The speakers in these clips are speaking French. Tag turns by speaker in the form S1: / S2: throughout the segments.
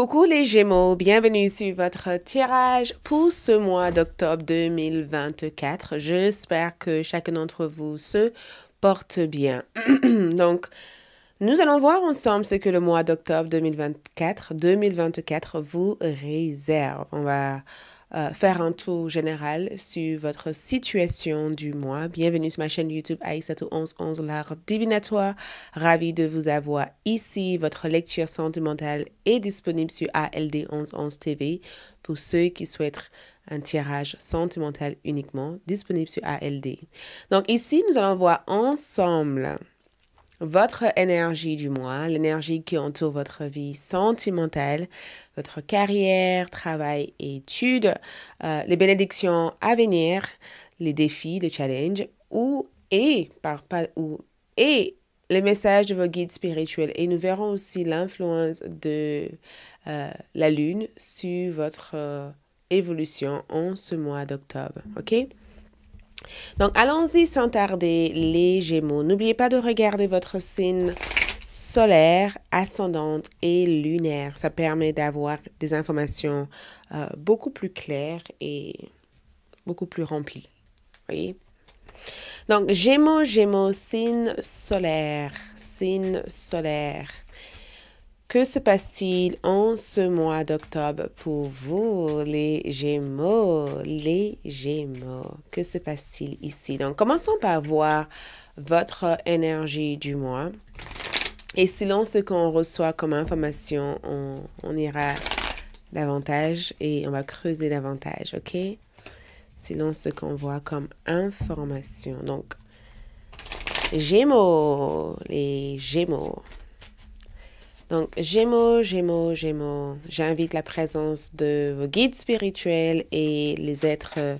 S1: Coucou les Gémeaux, bienvenue sur votre tirage pour ce mois d'octobre 2024. J'espère que chacun d'entre vous se porte bien. Donc, nous allons voir ensemble ce que le mois d'octobre 2024, 2024 vous réserve. On va euh, faire un tour général sur votre situation du mois. Bienvenue sur ma chaîne YouTube Aïssato 1111, l'art divinatoire. Ravi de vous avoir ici. Votre lecture sentimentale est disponible sur ALD 1111 TV pour ceux qui souhaitent un tirage sentimental uniquement disponible sur ALD. Donc ici, nous allons voir ensemble votre énergie du mois, l'énergie qui entoure votre vie sentimentale, votre carrière, travail études, euh, les bénédictions à venir, les défis, les challenges ou et par ou et les messages de vos guides spirituels. Et nous verrons aussi l'influence de euh, la lune sur votre euh, évolution en ce mois d'octobre. OK? Donc, allons-y sans tarder, les Gémeaux. N'oubliez pas de regarder votre signe solaire, ascendante et lunaire. Ça permet d'avoir des informations euh, beaucoup plus claires et beaucoup plus remplies. Voyez? Donc, Gémeaux, Gémeaux, signe solaire, signe solaire. Que se passe-t-il en ce mois d'octobre pour vous, les Gémeaux, les Gémeaux? Que se passe-t-il ici? Donc, commençons par voir votre énergie du mois. Et selon ce qu'on reçoit comme information, on, ira davantage et on va creuser davantage, OK? Selon ce qu'on voit comme information. Donc, Gémeaux, les Gémeaux. Donc, Gémeaux, Gémeaux, Gémeaux, j'invite la présence de vos guides spirituels et les êtres. Euh,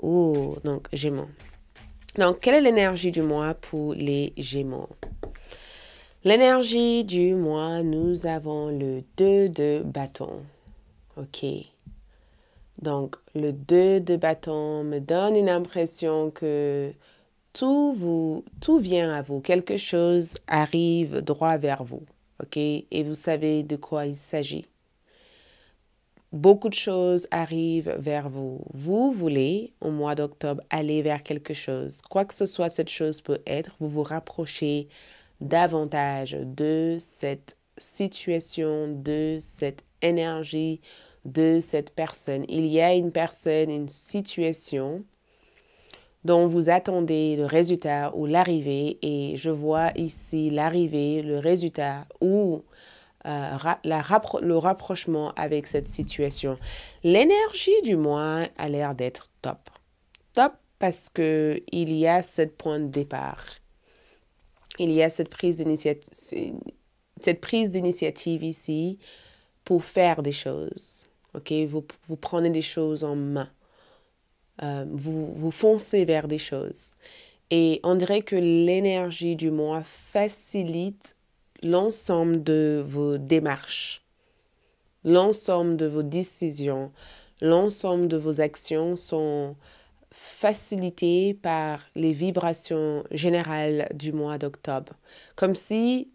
S1: oh, donc, Gémeaux. Donc, quelle est l'énergie du mois pour les Gémeaux L'énergie du mois, nous avons le 2 de bâton. OK. Donc, le 2 de bâton me donne une impression que tout vient à vous, quelque chose arrive droit vers vous. OK Et vous savez de quoi il s'agit. Beaucoup de choses arrivent vers vous. Vous voulez, au mois d'octobre, aller vers quelque chose. Quoi que ce soit cette chose peut être, vous vous rapprochez davantage de cette situation, de cette énergie, de cette personne. Il y a une personne, une situation dont vous attendez le résultat ou l'arrivée. Et je vois ici l'arrivée, le résultat ou euh, la le rapprochement avec cette situation. L'énergie du moins, a l'air d'être top. Top parce qu'il y a cette point de départ. Il y a cette prise d'initiative ici pour faire des choses. OK, vous, vous prenez des choses en main. Euh, vous, vous foncez vers des choses. Et on dirait que l'énergie du mois facilite l'ensemble de vos démarches, l'ensemble de vos décisions, l'ensemble de vos actions sont facilitées par les vibrations générales du mois d'octobre, comme si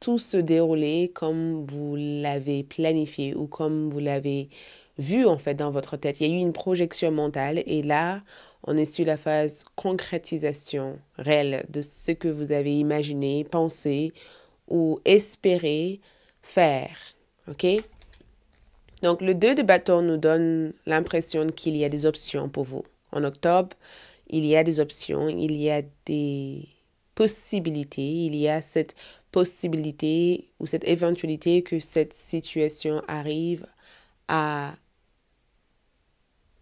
S1: tout se déroulait comme vous l'avez planifié ou comme vous l'avez vu en fait dans votre tête. Il y a eu une projection mentale et là, on est sur la phase concrétisation réelle de ce que vous avez imaginé, pensé ou espéré faire. OK Donc le 2 de bâton nous donne l'impression qu'il y a des options pour vous. En octobre, il y a des options, il y a des possibilités, il y a cette possibilité ou cette éventualité que cette situation arrive à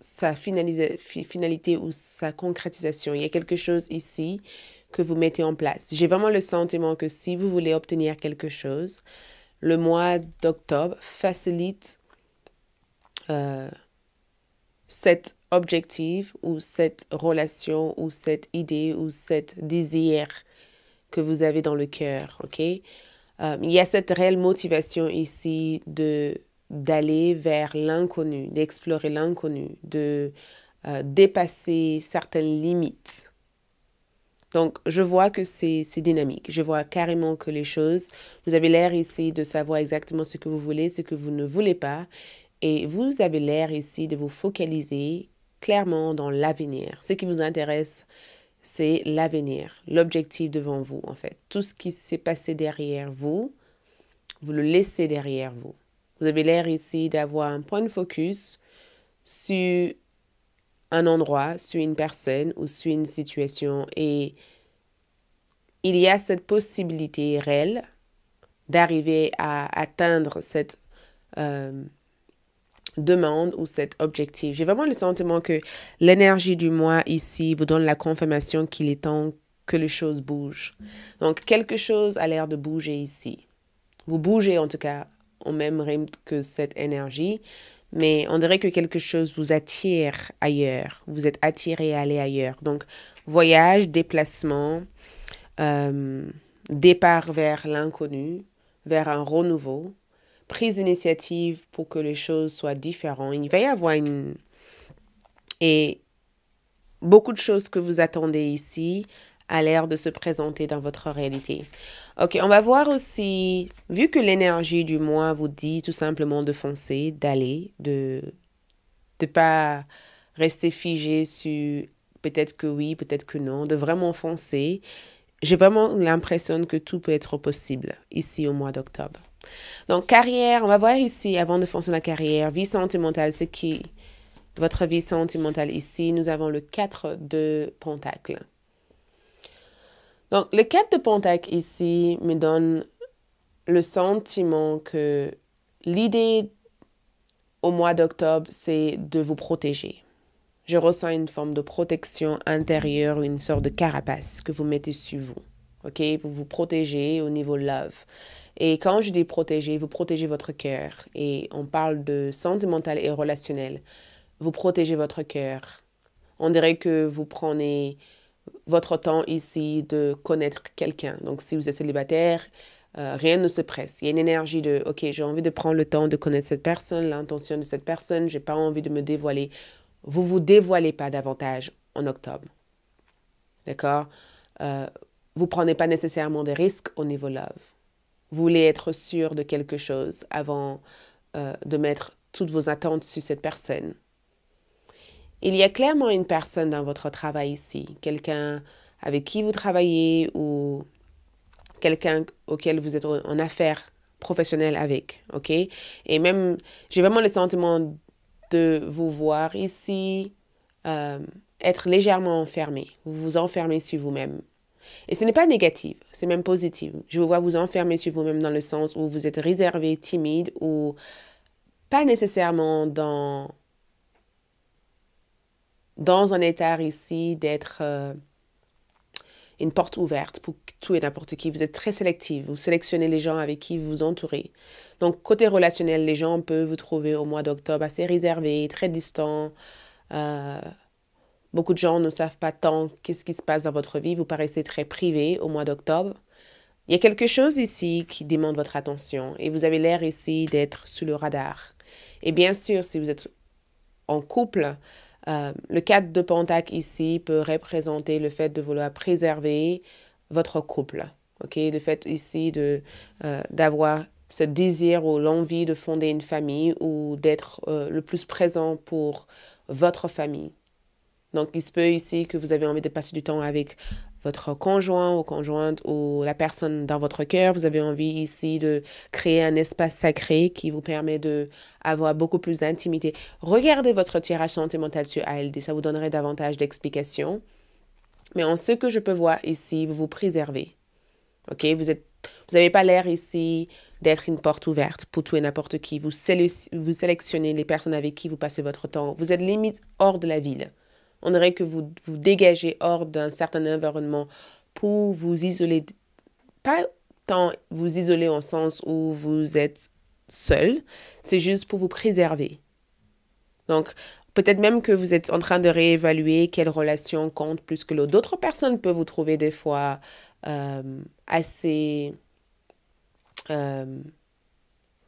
S1: sa finalité ou sa concrétisation. Il y a quelque chose ici que vous mettez en place. J'ai vraiment le sentiment que si vous voulez obtenir quelque chose, le mois d'octobre facilite euh, cet objectif ou cette relation ou cette idée ou cette désir que vous avez dans le cœur, ok? Euh, il y a cette réelle motivation ici de d'aller vers l'inconnu, d'explorer l'inconnu, de euh, dépasser certaines limites. Donc, je vois que c'est dynamique. Je vois carrément que les choses, vous avez l'air ici de savoir exactement ce que vous voulez, ce que vous ne voulez pas. Et vous avez l'air ici de vous focaliser clairement dans l'avenir. Ce qui vous intéresse, c'est l'avenir, l'objectif devant vous, en fait. Tout ce qui s'est passé derrière vous, vous le laissez derrière vous. Vous avez l'air ici d'avoir un point de focus sur un endroit, sur une personne ou sur une situation. Et il y a cette possibilité réelle d'arriver à atteindre cette euh, demande ou cet objectif. J'ai vraiment le sentiment que l'énergie du moi ici vous donne la confirmation qu'il est temps que les choses bougent. Donc quelque chose a l'air de bouger ici. Vous bougez en tout cas au même rythme que cette énergie, mais on dirait que quelque chose vous attire ailleurs, vous êtes attiré à aller ailleurs. Donc, voyage, déplacement, euh, départ vers l'inconnu, vers un renouveau, prise d'initiative pour que les choses soient différentes. Il va y avoir une... Et beaucoup de choses que vous attendez ici a l'air de se présenter dans votre réalité. Ok, on va voir aussi, vu que l'énergie du mois vous dit tout simplement de foncer, d'aller, de ne pas rester figé sur peut-être que oui, peut-être que non, de vraiment foncer, j'ai vraiment l'impression que tout peut être possible ici au mois d'octobre. Donc, carrière, on va voir ici, avant de foncer la carrière, vie sentimentale, c'est qui votre vie sentimentale ici, nous avons le 4 de Pentacle. Donc, le quêtes de Pontac ici me donne le sentiment que l'idée au mois d'octobre, c'est de vous protéger. Je ressens une forme de protection intérieure, une sorte de carapace que vous mettez sur vous. OK? Vous vous protégez au niveau love. Et quand je dis protéger, vous protégez votre cœur. Et on parle de sentimental et relationnel. Vous protégez votre cœur. On dirait que vous prenez votre temps ici de connaître quelqu'un. Donc, si vous êtes célibataire, euh, rien ne se presse. Il y a une énergie de, OK, j'ai envie de prendre le temps de connaître cette personne, l'intention de cette personne, j'ai pas envie de me dévoiler. Vous vous dévoilez pas davantage en octobre. D'accord euh, Vous prenez pas nécessairement des risques au niveau love. Vous voulez être sûr de quelque chose avant euh, de mettre toutes vos attentes sur cette personne. Il y a clairement une personne dans votre travail ici, quelqu'un avec qui vous travaillez ou quelqu'un auquel vous êtes en affaires professionnelles avec, ok? Et même, j'ai vraiment le sentiment de vous voir ici euh, être légèrement enfermé. Vous vous enfermez sur vous-même. Et ce n'est pas négatif, c'est même positif. Je vous vois vous enfermer sur vous-même dans le sens où vous êtes réservé, timide ou pas nécessairement dans dans un état ici d'être euh, une porte ouverte pour tout et n'importe qui. Vous êtes très sélective. Vous sélectionnez les gens avec qui vous vous entourez. Donc, côté relationnel, les gens peuvent vous trouver au mois d'octobre assez réservés, très distants. Euh, beaucoup de gens ne savent pas tant qu'est-ce qui se passe dans votre vie. Vous paraissez très privé au mois d'octobre. Il y a quelque chose ici qui demande votre attention et vous avez l'air ici d'être sous le radar. Et bien sûr, si vous êtes en couple, euh, le cadre de Pentacle ici peut représenter le fait de vouloir préserver votre couple. ok Le fait ici de euh, d'avoir ce désir ou l'envie de fonder une famille ou d'être euh, le plus présent pour votre famille. Donc, il se peut ici que vous avez envie de passer du temps avec votre conjoint ou conjointe ou la personne dans votre cœur. Vous avez envie ici de créer un espace sacré qui vous permet de avoir beaucoup plus d'intimité. Regardez votre tirage sentimental sur ALD, ça vous donnerait davantage d'explications. Mais en ce que je peux voir ici, vous vous préservez. OK, vous êtes vous n'avez pas l'air ici d'être une porte ouverte pour tout et n'importe qui. vous sélectionnez les personnes avec qui vous passez votre temps. Vous êtes limite hors de la ville. On dirait que vous vous dégagez hors d'un certain environnement pour vous isoler, pas tant vous isoler en sens où vous êtes seul, c'est juste pour vous préserver. Donc, peut-être même que vous êtes en train de réévaluer quelle relation compte plus que l'autre. D'autres personnes peuvent vous trouver des fois euh, assez... Euh,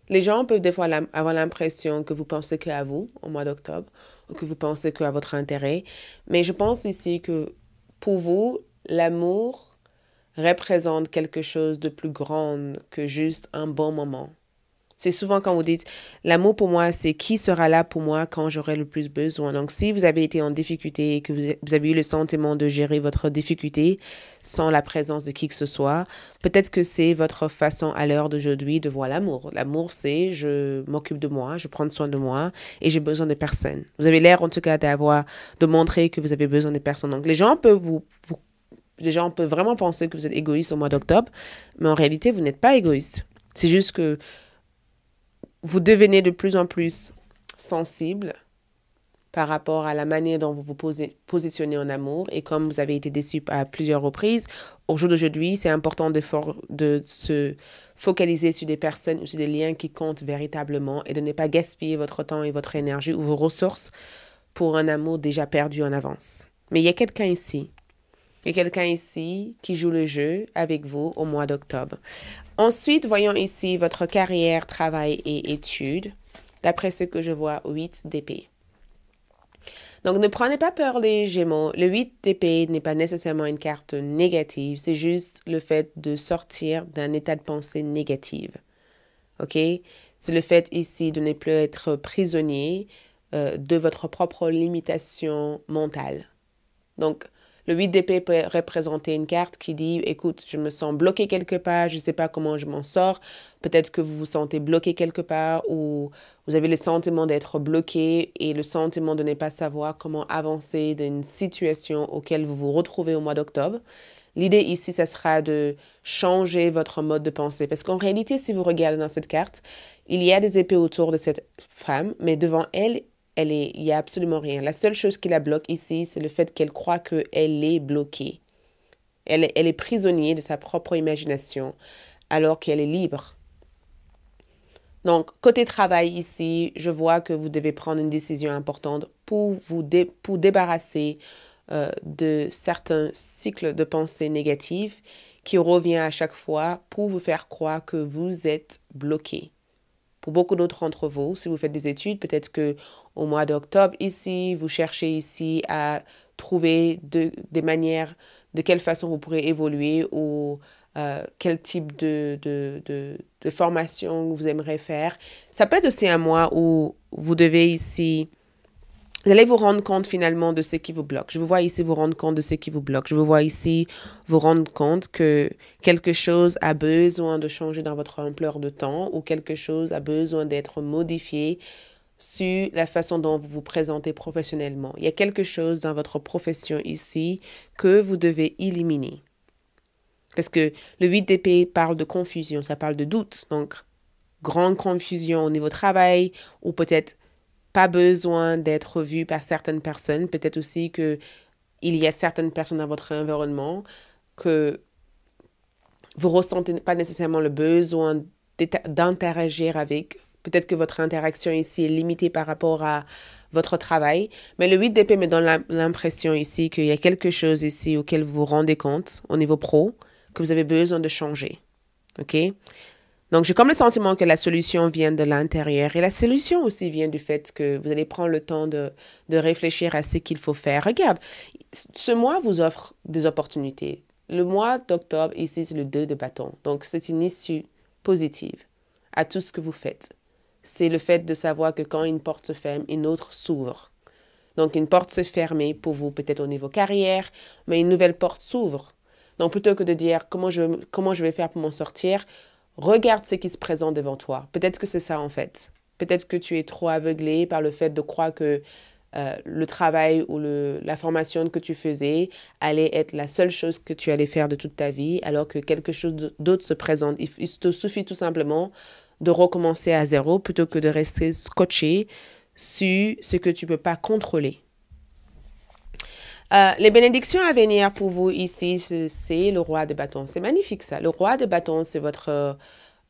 S1: les gens peuvent des fois avoir l'impression que vous pensez qu'à vous au mois d'octobre que vous pensez que à votre intérêt. Mais je pense ici que pour vous, l'amour représente quelque chose de plus grand que juste un bon moment. C'est souvent quand vous dites, l'amour pour moi, c'est qui sera là pour moi quand j'aurai le plus besoin. Donc, si vous avez été en difficulté et que vous avez eu le sentiment de gérer votre difficulté sans la présence de qui que ce soit, peut-être que c'est votre façon à l'heure d'aujourd'hui de voir l'amour. L'amour, c'est je m'occupe de moi, je prends soin de moi et j'ai besoin de personne. Vous avez l'air, en tout cas, d'avoir, de montrer que vous avez besoin de personnes Donc, les gens peuvent vous, les gens peuvent vraiment penser que vous êtes égoïste au mois d'octobre, mais en réalité, vous n'êtes pas égoïste. C'est juste que vous devenez de plus en plus sensible par rapport à la manière dont vous vous positionnez en amour. Et comme vous avez été déçu à plusieurs reprises, au jour d'aujourd'hui, c'est important de, de se focaliser sur des personnes ou sur des liens qui comptent véritablement et de ne pas gaspiller votre temps et votre énergie ou vos ressources pour un amour déjà perdu en avance. Mais il y a quelqu'un ici. Il y a quelqu'un ici qui joue le jeu avec vous au mois d'octobre. Ensuite, voyons ici votre carrière, travail et études. D'après ce que je vois, 8 d'épée. Donc, ne prenez pas peur les Gémeaux. Le 8 d'épée n'est pas nécessairement une carte négative, c'est juste le fait de sortir d'un état de pensée négative. OK? C'est le fait ici de ne plus être prisonnier euh, de votre propre limitation mentale. Donc, le 8 d'épée peut représenter une carte qui dit, écoute, je me sens bloqué quelque part, je ne sais pas comment je m'en sors. Peut-être que vous vous sentez bloqué quelque part ou vous avez le sentiment d'être bloqué et le sentiment de ne pas savoir comment avancer d'une situation auquel vous vous retrouvez au mois d'octobre. L'idée ici, ce sera de changer votre mode de pensée. Parce qu'en réalité, si vous regardez dans cette carte, il y a des épées autour de cette femme, mais devant elle, elle est, il n'y a absolument rien. La seule chose qui la bloque ici, c'est le fait qu'elle croit qu'elle est bloquée. Elle, est prisonnière de sa propre imagination, alors qu'elle est libre. Donc, côté travail ici, je vois que vous devez prendre une décision importante pour vous débarrasser euh, de certains cycles de pensée négatives qui revient à chaque fois pour vous faire croire que vous êtes bloqué. Pour beaucoup d'autres d'entre vous, si vous faites des études, peut-être que au mois d'octobre ici, vous cherchez ici à trouver de, des manières, de quelle façon vous pourrez évoluer ou euh, quel type de, de, de, de, formation vous aimeriez faire. Ça peut être aussi un mois où vous devez ici, vous allez vous rendre compte finalement de ce qui vous bloque. Je vous vois ici vous rendre compte de ce qui vous bloque. Je vous vois ici vous rendre compte que quelque chose a besoin de changer dans votre ampleur de temps ou quelque chose a besoin d'être modifié sur la façon dont vous vous présentez professionnellement. Il y a quelque chose dans votre profession ici que vous devez éliminer. Parce que le 8DP parle de confusion, ça parle de doute. Donc, grande confusion au niveau travail ou peut-être pas besoin d'être vu par certaines personnes. Peut-être aussi qu'il y a certaines personnes dans votre environnement que vous ressentez pas nécessairement le besoin d'interagir avec Peut-être que votre interaction ici est limitée par rapport à votre travail. Mais le 8 d'épée me donne l'impression ici qu'il y a quelque chose ici auquel vous vous rendez compte au niveau pro que vous avez besoin de changer. OK? Donc, j'ai comme le sentiment que la solution vient de l'intérieur et la solution aussi vient du fait que vous allez prendre le temps de, de réfléchir à ce qu'il faut faire. Regarde, ce mois vous offre des opportunités. Le mois d'octobre, ici, c'est le 2 de bâton. Donc, c'est une issue positive à tout ce que vous faites c'est le fait de savoir que quand une porte se ferme, une autre s'ouvre. Donc une porte se fermait pour vous peut-être au niveau carrière, mais une nouvelle porte s'ouvre. Donc plutôt que de dire comment je, comment je vais faire pour m'en sortir, regarde ce qui se présente devant toi. Peut-être que c'est ça en fait. Peut-être que tu es trop aveuglé par le fait de croire que euh, le travail ou la formation que tu faisais allait être la seule chose que tu allais faire de toute ta vie, alors que quelque chose d'autre se présente. Il, il te suffit tout simplement de recommencer à zéro plutôt que de rester scotché sur ce que tu ne peux pas contrôler. Euh, les bénédictions à venir pour vous ici, c'est le roi de bâton. C'est magnifique ça. Le roi de bâton, c'est votre,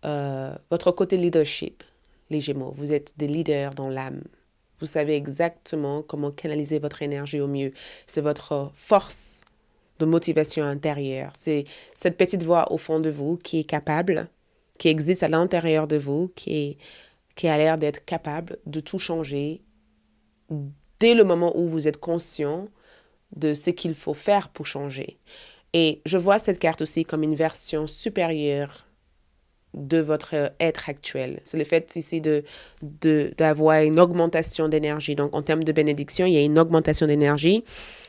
S1: euh, votre côté leadership, les Gémeaux. Vous êtes des leaders dans l'âme. Vous savez exactement comment canaliser votre énergie au mieux. C'est votre force de motivation intérieure. C'est cette petite voix au fond de vous qui est capable qui existe à l'intérieur de vous, qui, qui a l'air d'être capable de tout changer dès le moment où vous êtes conscient de ce qu'il faut faire pour changer. Et je vois cette carte aussi comme une version supérieure de votre être actuel. C'est le fait ici de, d'avoir une augmentation d'énergie. Donc, en termes de bénédiction, il y a une augmentation d'énergie.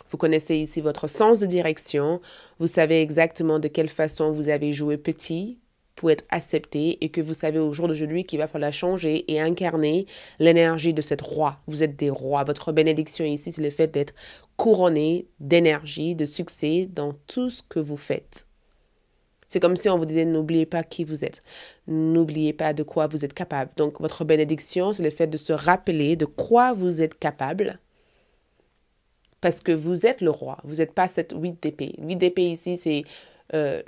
S1: Vous connaissez ici votre sens de direction. Vous savez exactement de quelle façon vous avez joué petit pour être accepté et que vous savez au jour d'aujourd'hui qu'il va falloir changer et incarner l'énergie de cette roi. Vous êtes des rois. Votre bénédiction ici, c'est le fait d'être couronné d'énergie, de succès dans tout ce que vous faites. C'est comme si on vous disait n'oubliez pas qui vous êtes, n'oubliez pas de quoi vous êtes capable. Donc votre bénédiction, c'est le fait de se rappeler de quoi vous êtes capable parce que vous êtes le roi, vous n'êtes pas cette 8 d'épée. 8 d'épée ici, c'est euh,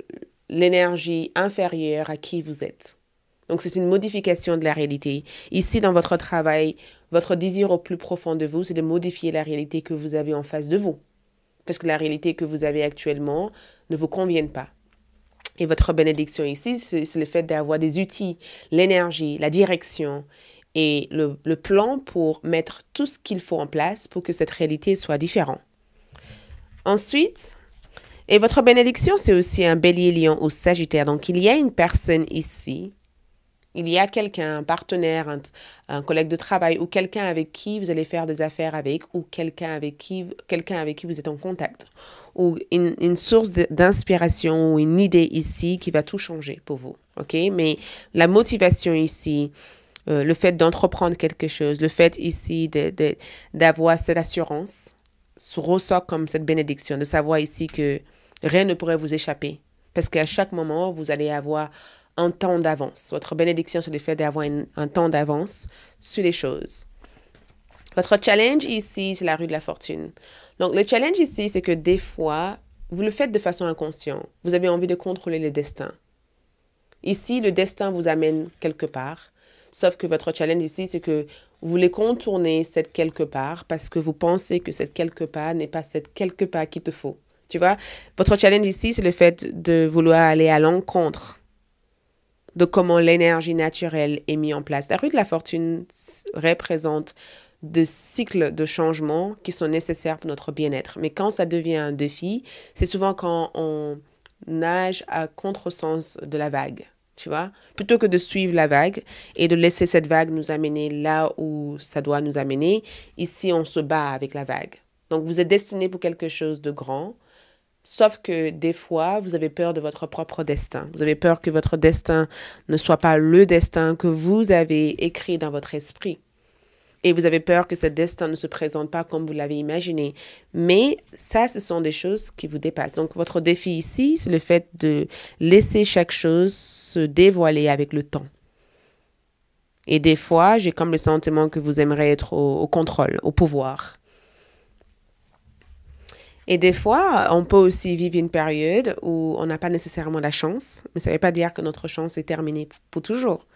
S1: l'énergie inférieure à qui vous êtes. Donc c'est une modification de la réalité. Ici, dans votre travail, votre désir au plus profond de vous, c'est de modifier la réalité que vous avez en face de vous. Parce que la réalité que vous avez actuellement ne vous convient pas. Et votre bénédiction ici, c'est le fait d'avoir des outils, l'énergie, la direction et le, le, plan pour mettre tout ce qu'il faut en place pour que cette réalité soit différente. Ensuite, et votre bénédiction, c'est aussi un bélier, lion ou sagittaire. Donc, il y a une personne ici, il y a quelqu'un, un partenaire, un, collègue de travail ou quelqu'un avec qui vous allez faire des affaires avec ou quelqu'un avec, qui, quelqu'un avec qui vous êtes en contact ou une, source d'inspiration ou une idée ici qui va tout changer pour vous. OK? Mais la motivation ici, euh, le fait d'entreprendre quelque chose, le fait ici d'avoir cette assurance ressort comme cette bénédiction, de savoir ici que Rien ne pourrait vous échapper, parce qu'à chaque moment, vous allez avoir un temps d'avance. Votre bénédiction c'est le fait d'avoir un, un temps d'avance sur les choses. Votre challenge ici, c'est la rue de la fortune. Donc, le challenge ici, c'est que des fois, vous le faites de façon inconsciente. Vous avez envie de contrôler le destin. Ici, le destin vous amène quelque part. Sauf que votre challenge ici, c'est que vous voulez contourner cette quelque part parce que vous pensez que cette quelque part n'est pas cette quelque part qu'il te faut. Tu vois, votre challenge ici, c'est le fait de vouloir aller à l'encontre de comment l'énergie naturelle est mise en place. La rue de la fortune représente des cycles de changement qui sont nécessaires pour notre bien-être. Mais quand ça devient un défi, c'est souvent quand on nage à contresens de la vague, tu vois, plutôt que de suivre la vague et de laisser cette vague nous amener là où ça doit nous amener. Ici, on se bat avec la vague. Donc, vous êtes destiné pour quelque chose de grand, Sauf que des fois, vous avez peur de votre propre destin. Vous avez peur que votre destin ne soit pas le destin que vous avez écrit dans votre esprit. Et vous avez peur que ce destin ne se présente pas comme vous l'avez imaginé. Mais ça, ce sont des choses qui vous dépassent. Donc, votre défi ici, c'est le fait de laisser chaque chose se dévoiler avec le temps. Et des fois, j'ai comme le sentiment que vous aimeriez être au contrôle, au pouvoir et des fois, on peut aussi vivre une période où on n'a pas nécessairement la chance, mais ça ne veut pas dire que notre chance est terminée pour toujours.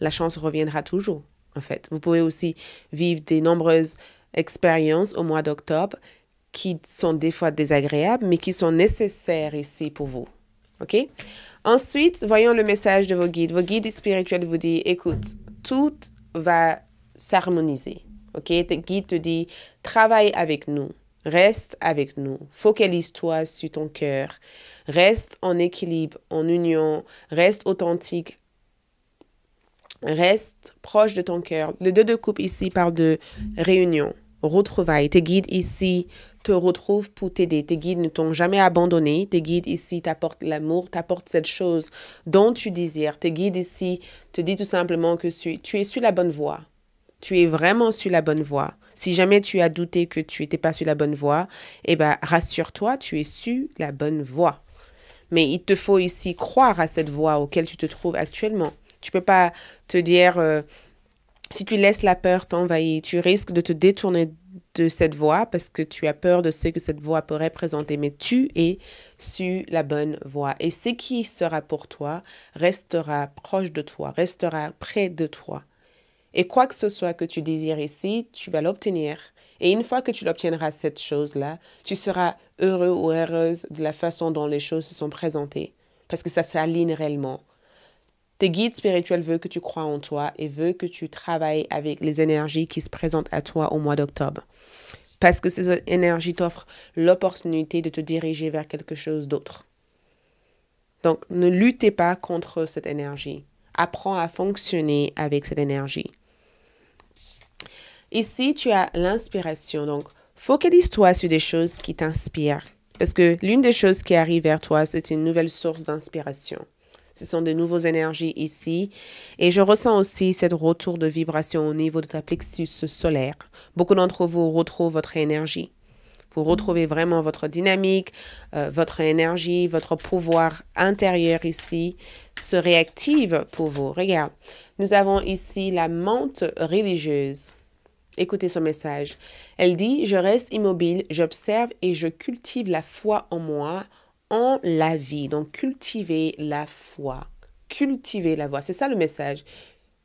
S1: La chance reviendra toujours, en fait. Vous pouvez aussi vivre des nombreuses expériences au mois d'octobre qui sont des fois désagréables, mais qui sont nécessaires ici pour vous. OK? Ensuite, voyons le message de vos guides. Vos guides spirituels vous disent, écoute, tout va s'harmoniser. OK? Tes guides te disent, travaille avec nous. Reste avec nous. Focalise-toi sur ton cœur. Reste en équilibre, en union. Reste authentique. Reste proche de ton cœur. Le 2 de coupe ici parle de réunion, retrouvailles. Tes guides ici te retrouvent pour t'aider. Tes guides ne t'ont jamais abandonné. Tes guides ici t'apportent l'amour, t'apportent cette chose dont tu désires. Tes guides ici te disent tout simplement que tu es sur la bonne voie tu es vraiment sur la bonne voie. Si jamais tu as douté que tu n'étais pas sur la bonne voie, eh ben, rassure-toi, tu es sur la bonne voie. Mais il te faut ici croire à cette voie auquel tu te trouves actuellement. Tu ne peux pas te dire, euh, si tu laisses la peur t'envahir, tu risques de te détourner de cette voie parce que tu as peur de ce que cette voie pourrait présenter. Mais tu es sur la bonne voie. Et ce qui sera pour toi restera proche de toi, restera près de toi. Et quoi que ce soit que tu désires ici, tu vas l'obtenir. Et une fois que tu l'obtiendras, cette chose-là, tu seras heureux ou heureuse de la façon dont les choses se sont présentées, parce que ça s'aligne réellement. Tes guides spirituels veulent que tu crois en toi et veulent que tu travailles avec les énergies qui se présentent à toi au mois d'octobre. Parce que ces énergies t'offrent l'opportunité de te diriger vers quelque chose d'autre. Donc, ne luttez pas contre cette énergie. Apprends à fonctionner avec cette énergie. Ici, tu as l'inspiration. Donc, focalise-toi sur des choses qui t'inspirent. Parce que l'une des choses qui arrive vers toi, c'est une nouvelle source d'inspiration. Ce sont de nouvelles énergies ici. Et je ressens aussi cette retour de vibration au niveau de ta plexus solaire. Beaucoup d'entre vous retrouvent votre énergie. Vous retrouvez vraiment votre dynamique, euh, votre énergie, votre pouvoir intérieur ici se réactive pour vous. Regarde, nous avons ici la menthe religieuse. Écoutez ce message. Elle dit, je reste immobile, j'observe et je cultive la foi en moi, en la vie. Donc, cultiver la foi. Cultiver la foi. C'est ça le message.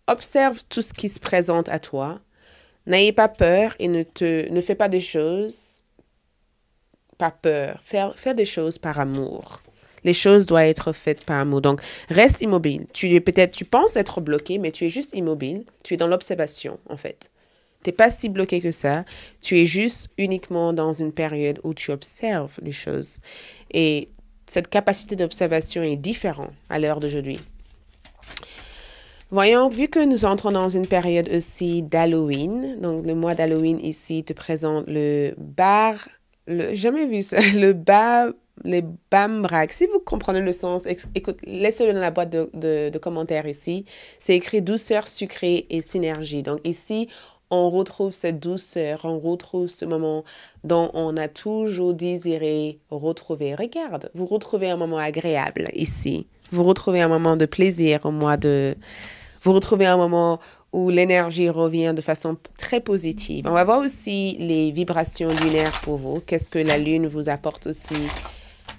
S1: Observe tout ce qui se présente à toi. N'ayez pas peur et ne, te, ne fais pas des choses Pas peur. Faire, des choses par amour. Les choses doivent être faites par amour. Donc, reste immobile. Tu peut-être tu penses être bloqué, mais tu es juste immobile. Tu es dans l'observation, en fait. T'es pas si bloqué que ça. Tu es juste uniquement dans une période où tu observes les choses. Et cette capacité d'observation est différente à l'heure d'aujourd'hui. Voyons, vu que nous entrons dans une période aussi d'Halloween, donc le mois d'Halloween ici te présente le bar, le, jamais vu ça, le bar, les Si vous comprenez le sens, écoute, laissez-le dans la boîte de, de commentaires ici. C'est écrit douceur sucrée et synergie. Donc ici, on retrouve cette douceur, on retrouve ce moment dont on a toujours désiré retrouver. Regarde, vous retrouvez un moment agréable ici. Vous retrouvez un moment de plaisir au mois de... Vous retrouvez un moment où l'énergie revient de façon très positive. On va voir aussi les vibrations lunaires pour vous. Qu'est-ce que la lune vous apporte aussi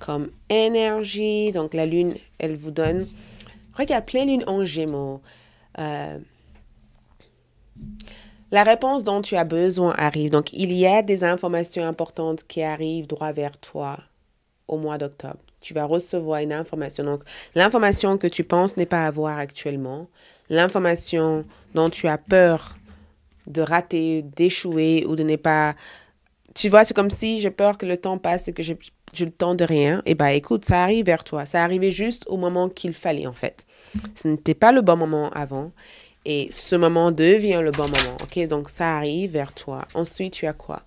S1: comme énergie. Donc la lune, elle vous donne... Regarde, pleine lune en gémeaux. Euh... La réponse dont tu as besoin arrive. Donc, il y a des informations importantes qui arrivent droit vers toi au mois d'octobre. Tu vas recevoir une information. Donc, l'information que tu penses n'est pas à avoir actuellement, l'information dont tu as peur de rater, d'échouer ou de ne pas... Tu vois, c'est comme si j'ai peur que le temps passe et que j'ai le temps de rien. Eh bien, écoute, ça arrive vers toi. Ça arrivait juste au moment qu'il fallait, en fait. Ce n'était pas le bon moment avant. Et ce moment devient le bon moment, ok? Donc, ça arrive vers toi. Ensuite, tu as quoi?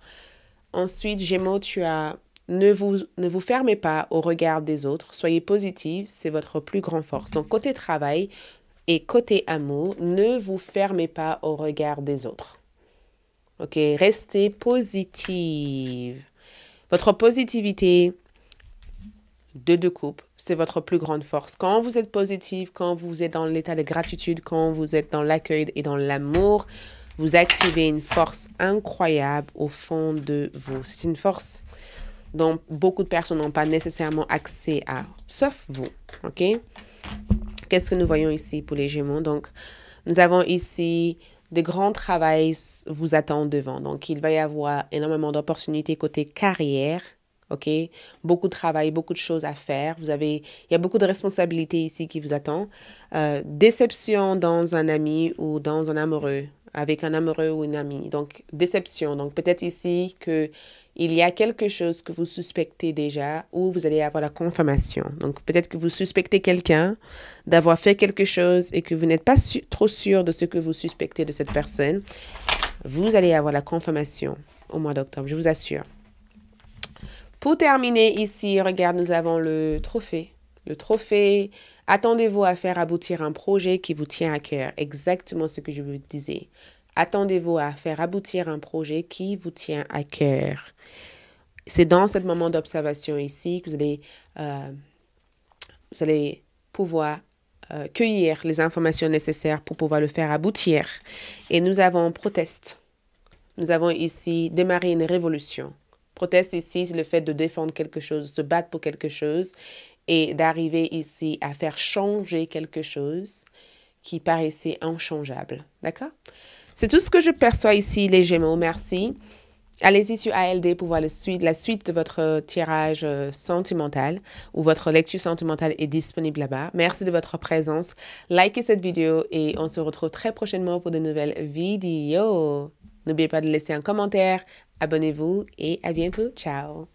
S1: Ensuite, Gémeaux, tu as ne vous, ne vous fermez pas au regard des autres. Soyez positive, c'est votre plus grande force. Donc, côté travail et côté amour, ne vous fermez pas au regard des autres. OK Restez positive. Votre positivité de deux coupes, c'est votre plus grande force. Quand vous êtes positive, quand vous êtes dans l'état de gratitude, quand vous êtes dans l'accueil et dans l'amour, vous activez une force incroyable au fond de vous. C'est une force dont beaucoup de personnes n'ont pas nécessairement accès à, sauf vous. OK? Qu'est-ce que nous voyons ici pour les Gémeaux? Donc, nous avons ici de grands qui vous attendent devant. Donc, il va y avoir énormément d'opportunités côté carrière, OK? Beaucoup de travail, beaucoup de choses à faire. Vous avez, il y a beaucoup de responsabilités ici qui vous attendent. Euh, déception dans un ami ou dans un amoureux, avec un amoureux ou une amie. Donc, déception. Donc, peut-être ici qu'il y a quelque chose que vous suspectez déjà ou vous allez avoir la confirmation. Donc, peut-être que vous suspectez quelqu'un d'avoir fait quelque chose et que vous n'êtes pas trop sûr de ce que vous suspectez de cette personne. Vous allez avoir la confirmation au mois d'octobre, je vous assure. Pour terminer ici, regarde, nous avons le trophée. Le trophée, attendez-vous à faire aboutir un projet qui vous tient à cœur. Exactement ce que je vous disais. Attendez-vous à faire aboutir un projet qui vous tient à cœur. C'est dans ce moment d'observation ici que vous allez, euh, vous allez pouvoir euh, cueillir les informations nécessaires pour pouvoir le faire aboutir. Et nous avons proteste. Nous avons ici démarré une révolution. Proteste ici, c'est le fait de défendre quelque chose, de se battre pour quelque chose et d'arriver ici à faire changer quelque chose qui paraissait inchangeable. D'accord C'est tout ce que je perçois ici, les Gémeaux. Merci. Allez-y sur ALD pour voir le la suite de votre tirage euh, sentimental ou votre lecture sentimentale est disponible là-bas. Merci de votre présence. Likez cette vidéo et on se retrouve très prochainement pour de nouvelles vidéos. N'oubliez pas de laisser un commentaire, Abonnez-vous et à bientôt. Ciao